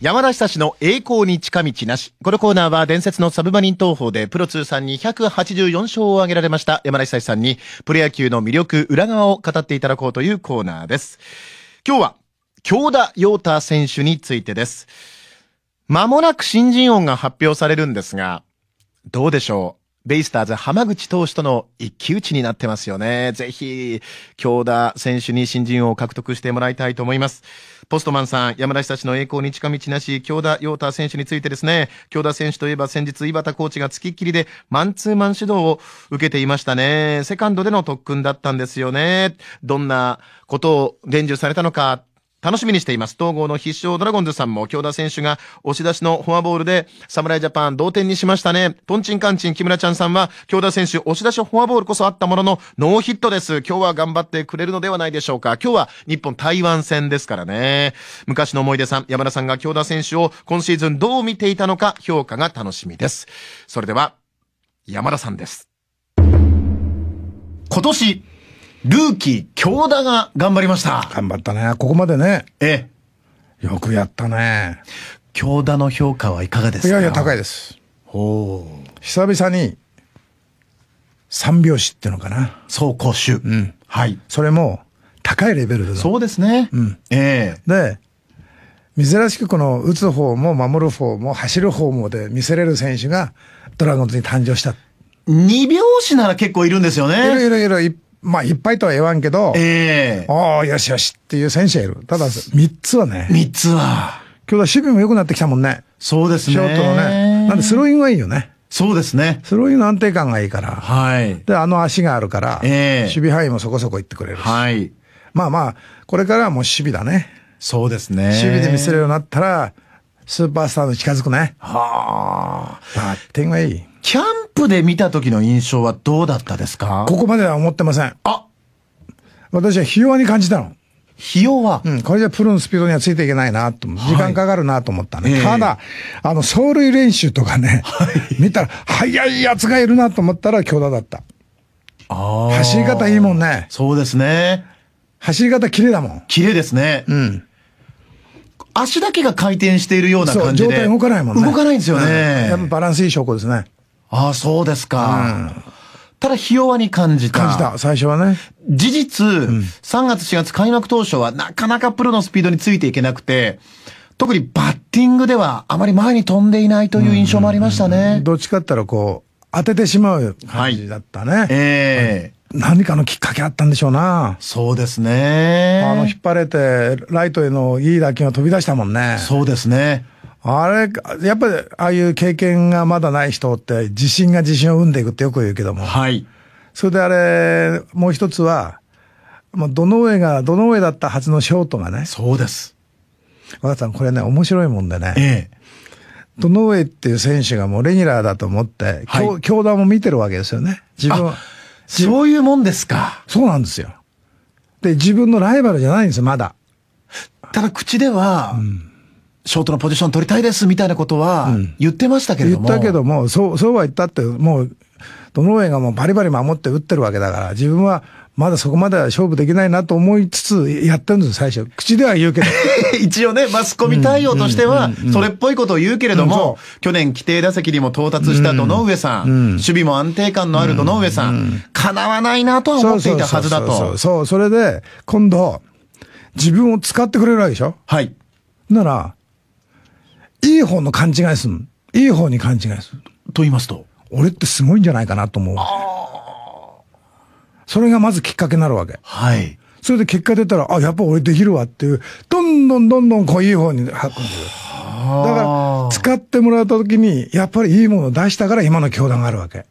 山田久志の栄光に近道なし。このコーナーは伝説のサブマリン投法でプロ通算284勝を挙げられました山田久志さんにプロ野球の魅力、裏側を語っていただこうというコーナーです。今日は、京田陽太選手についてです。間もなく新人音が発表されるんですが、どうでしょうベイスターズ浜口投手との一騎打ちになってますよね。ぜひ、京田選手に新人王を獲得してもらいたいと思います。ポストマンさん、山田たちの栄光に近道なし、京田陽太選手についてですね、京田選手といえば先日、井端コーチが付きっきりでマンツーマン指導を受けていましたね。セカンドでの特訓だったんですよね。どんなことを伝授されたのか、楽しみにしています。統合の必勝ドラゴンズさんも、京田選手が押し出しのフォアボールで、侍ジャパン同点にしましたね。トンチンカンチン木村ちゃんさんは、京田選手押し出しフォアボールこそあったものの、ノーヒットです。今日は頑張ってくれるのではないでしょうか。今日は日本台湾戦ですからね。昔の思い出さん、山田さんが京田選手を今シーズンどう見ていたのか、評価が楽しみです。それでは、山田さんです。今年、ルーキー、京田が頑張りました。頑張ったね。ここまでね。ええ。よくやったね。京田の評価はいかがですかいやいや、高いです。ほう。久々に、三拍子っていうのかな。走行手。うん。はい。それも、高いレベルだそうですね。うん。ええ。で、珍しくこの打つ方も守る方も走る方もで見せれる選手がドラゴンズに誕生した。二拍子なら結構いるんですよね。いろいろいろいっまあ、いっぱいとは言わんけど、ええー。おー、よしよしっていう選手がいる。ただ、三つはね。三つは。今日は守備も良くなってきたもんね。そうですね。ショートのね。なんで、スローイングはいいよね。そうですね。スローイングの安定感がいいから。はい。で、あの足があるから、ええー。守備範囲もそこそこ行ってくれるし。はい。まあまあ、これからはもう守備だね。そうですね。守備で見せるようになったら、スーパースターの近づくね。はあ。バッティングがいい。キャンプで見た時の印象はどうだったですかここまでは思ってません。あ私はひ弱に感じたの。費用は、うん、これじゃプロのスピードにはついていけないなと、はい、時間かかるなと思ったね。えー、ただ、あの、走塁練習とかね、はい、見たら、速いやつがいるなと思ったら強打だった。ああ。走り方いいもんね。そうですね。走り方綺麗だもん。綺麗ですね。うん。足だけが回転しているような感じで。そう、状態動かないもんね。動かないんですよね。やっぱバランスいい証拠ですね。ああ、そうですか。うんただ、ひ弱に感じた。感じた、最初はね。事実、うん、3月4月開幕当初はなかなかプロのスピードについていけなくて、特にバッティングではあまり前に飛んでいないという印象もありましたね。うんうんうん、どっちかったらこう、当ててしまう感じだったね。はい、ええー何かのきっかけあったんでしょうな。そうですね。あの、引っ張れて、ライトへのいい打球が飛び出したもんね。そうですね。あれ、やっぱり、ああいう経験がまだない人って、自信が自信を生んでいくってよく言うけども。はい。それであれ、もう一つは、もう、どの上が、どの上だったはずのショートがね。そうです。若田さん、これね、面白いもんでね。ええ。どの上っていう選手がもうレギュラーだと思って、はい、教団も見てるわけですよね。自分そういうもんですか。そうなんですよ。で、自分のライバルじゃないんですよ、まだ。ただ口では、うんショートのポジション取りたいですみたいなことは言ってましたけれども。うん、言ったけども、そう、そうは言ったって、もう、どの上がもうバリバリ守って打ってるわけだから、自分はまだそこまでは勝負できないなと思いつつやってるんです最初。口では言うけど。一応ね、マスコミ対応としては、それっぽいことを言うけれども、去年規定打席にも到達したどの上さん、うん、守備も安定感のあるどの上さん、うん、叶わないなとは思っていたはずだと。そう、そうそれで、今度、自分を使ってくれるわけでしょはい。なら、いい方の勘違いする。いい方に勘違いする。と言いますと俺ってすごいんじゃないかなと思う。それがまずきっかけになるわけ。はい。それで結果出たら、あ、やっぱ俺できるわっていう、どんどんどんどんこういい方にくんでだから、使ってもらった時に、やっぱりいいものを出したから今の教団があるわけ。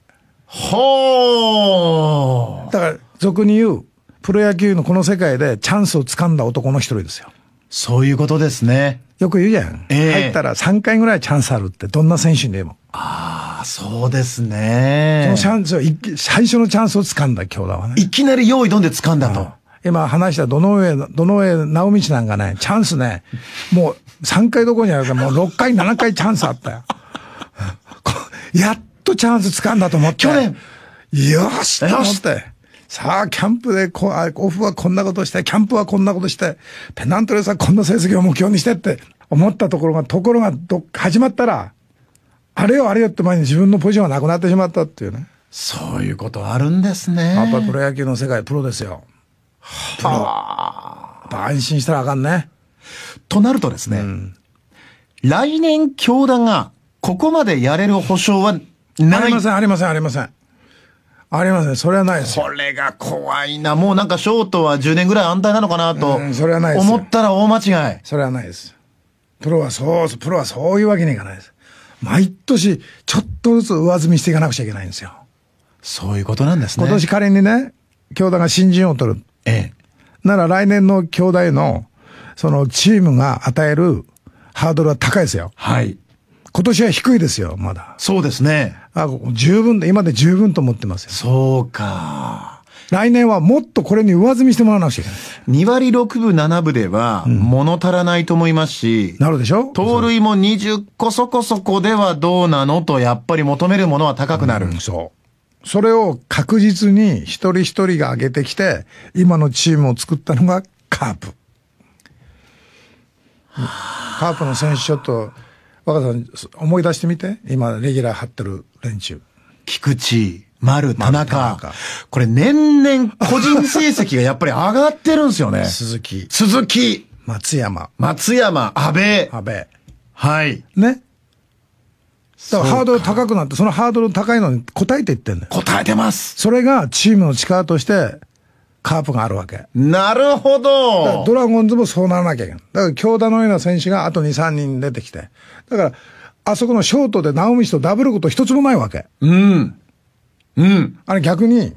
はだから、俗に言う、プロ野球のこの世界でチャンスを掴んだ男の一人ですよ。そういうことですね。よく言うじゃん。えー、入ったら3回ぐらいチャンスあるって、どんな選手にでも。ああ、そうですね。そのチャンスを、最初のチャンスを掴んだ今日だわね。いきなり用意どんで掴んだと。今話したどの上、どの上直道なんかね、チャンスね、もう3回どこにあるか、もう6回、7回チャンスあったよ。やっとチャンス掴んだと思って。去年。よしと思って。さあ、キャンプでこ、オフはこんなことして、キャンプはこんなことして、ペナントレースはこんな成績を目標にしてって思ったところが、ところがど、始まったら、あれよあれよって前に自分のポジションがなくなってしまったっていうね。そういうことあるんですね。やっぱプロ野球の世界、プロですよ。プロ。やあ。安心したらあかんね。となるとですね、うん、来年、教団がここまでやれる保証はない。ありません、ありません、ありません。ありますね。それはないですそれが怖いな。もうなんかショートは10年ぐらい安泰なのかなと。うん、それはないです。思ったら大間違い。それはないです。プロはそう、プロはそういうわけにいかないです。毎年、ちょっとずつ上積みしていかなくちゃいけないんですよ。そういうことなんですね。今年仮にね、兄弟が新人を取る。ええ。なら来年の兄弟の、そのチームが与えるハードルは高いですよ。はい。今年は低いですよ、まだ。そうですね。あ、十分で、今で十分と思ってますよ。そうか。来年はもっとこれに上積みしてもらわなくちゃいけない。2割6分7分では、物足らないと思いますし、うん、なるでしょ盗塁も20個そこそこではどうなのと、やっぱり求めるものは高くなる。うん、そう。それを確実に一人一人が上げてきて、今のチームを作ったのがカープ。カープの選手ちょっと、若さん、思い出してみて。今、レギュラー張ってる連中。菊池、丸、田中。これ年々個人成績がやっぱり上がってるんですよね。鈴木。鈴木。松山。松山、安倍。安倍。はい。ね。だからハードル高くなって、そのハードル高いのに答えていってんだよ。答えてます。それがチームの力として、カープがあるわけ。なるほどドラゴンズもそうならなきゃいけない。だから京田のような選手があと2、3人出てきて。だから、あそこのショートで直道とダブること一つもないわけ。うん。うん。あれ逆に、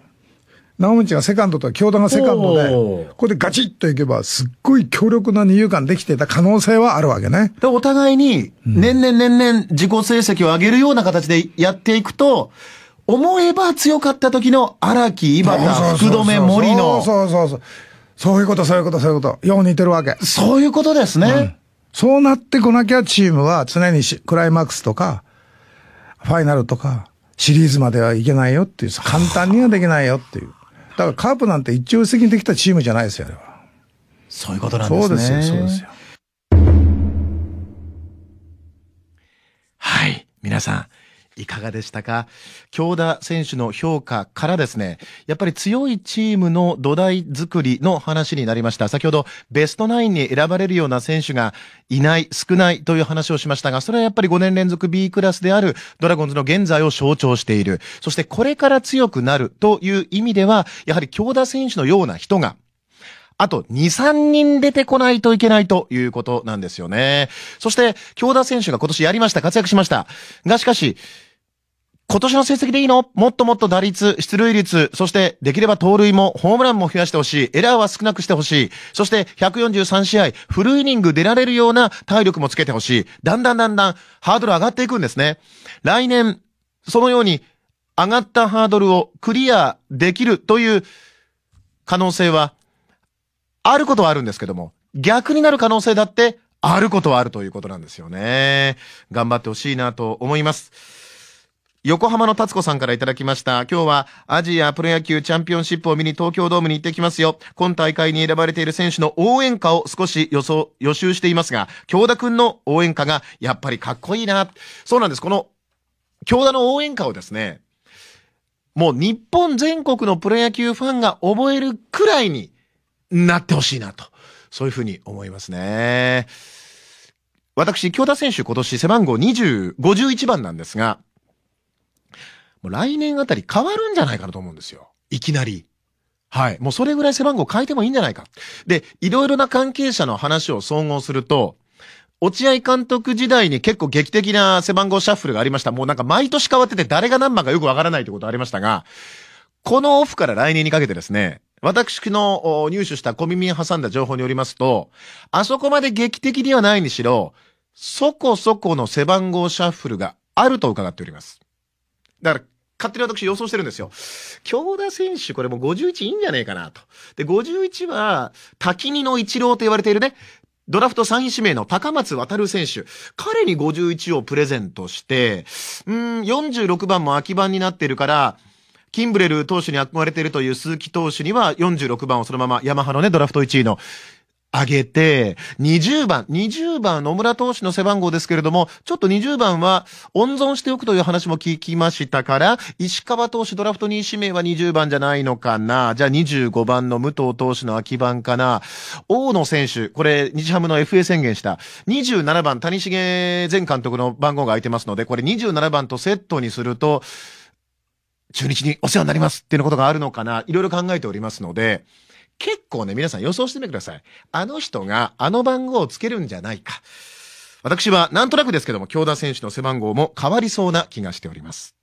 直道がセカンドと京田がセカンドで、ここでガチッといけば、すっごい強力な二遊間できてた可能性はあるわけね。で、お互いに、年々年々自己成績を上げるような形でやっていくと、うん思えば強かった時の荒木、井端、福留、森野。そうそうそう。そういうこと、そういうこと、そういうこと。よう似てるわけ。そういうことですね。うん、そうなってこなきゃチームは常にクライマックスとか、ファイナルとか、シリーズまではいけないよっていう、簡単にはできないよっていう。だからカープなんて一朝一夕にできたチームじゃないですよ、あれは。そういうことなんですね。そうですよ、そうですよ。はい。皆さん、いかがでしたか京田選手の評価からですね、やっぱり強いチームの土台作りの話になりました。先ほどベストナインに選ばれるような選手がいない、少ないという話をしましたが、それはやっぱり5年連続 B クラスであるドラゴンズの現在を象徴している。そしてこれから強くなるという意味では、やはり京田選手のような人があと2、3人出てこないといけないということなんですよね。そして、京田選手が今年やりました、活躍しました。がしかし、今年の成績でいいのもっともっと打率、出塁率、そしてできれば盗塁もホームランも増やしてほしい。エラーは少なくしてほしい。そして143試合、フルイニング出られるような体力もつけてほしい。だんだんだんだんハードル上がっていくんですね。来年、そのように上がったハードルをクリアできるという可能性はあることはあるんですけども、逆になる可能性だってあることはあるということなんですよね。頑張ってほしいなと思います。横浜の達子さんから頂きました。今日はアジアプロ野球チャンピオンシップを見に東京ドームに行ってきますよ。今大会に選ばれている選手の応援歌を少し予想、予習していますが、京田くんの応援歌がやっぱりかっこいいな。そうなんです。この京田の応援歌をですね、もう日本全国のプロ野球ファンが覚えるくらいになってほしいなと。そういうふうに思いますね。私、京田選手今年背番号20、51番なんですが、もう来年あたり変わるんじゃないかなと思うんですよ。いきなり。はい。もうそれぐらい背番号変えてもいいんじゃないか。で、いろいろな関係者の話を総合すると、落合監督時代に結構劇的な背番号シャッフルがありました。もうなんか毎年変わってて誰が何番かよくわからないってことありましたが、このオフから来年にかけてですね、私の入手した小耳に挟んだ情報によりますと、あそこまで劇的ではないにしろ、そこそこの背番号シャッフルがあると伺っております。だから勝手に私予想してるんですよ。京田選手、これもう51いいんじゃねえかなと。で、51は、滝にの一郎と言われているね、ドラフト3位指名の高松渡選手。彼に51をプレゼントして、うん、46番も空き番になってるから、キンブレル投手に憧れているという鈴木投手には46番をそのままヤマハのね、ドラフト1位の上げて、20番、20番、野村投手の背番号ですけれども、ちょっと20番は温存しておくという話も聞きましたから、石川投手ドラフト2位指名は20番じゃないのかな。じゃあ25番の武藤投手の空き番かな。大野選手、これ、日ハムの FA 宣言した。27番、谷繁前監督の番号が空いてますので、これ27番とセットにすると、中日にお世話になりますっていうことがあるのかな。いろいろ考えておりますので、結構ね、皆さん予想してみてください。あの人があの番号をつけるんじゃないか。私はなんとなくですけども、京田選手の背番号も変わりそうな気がしております。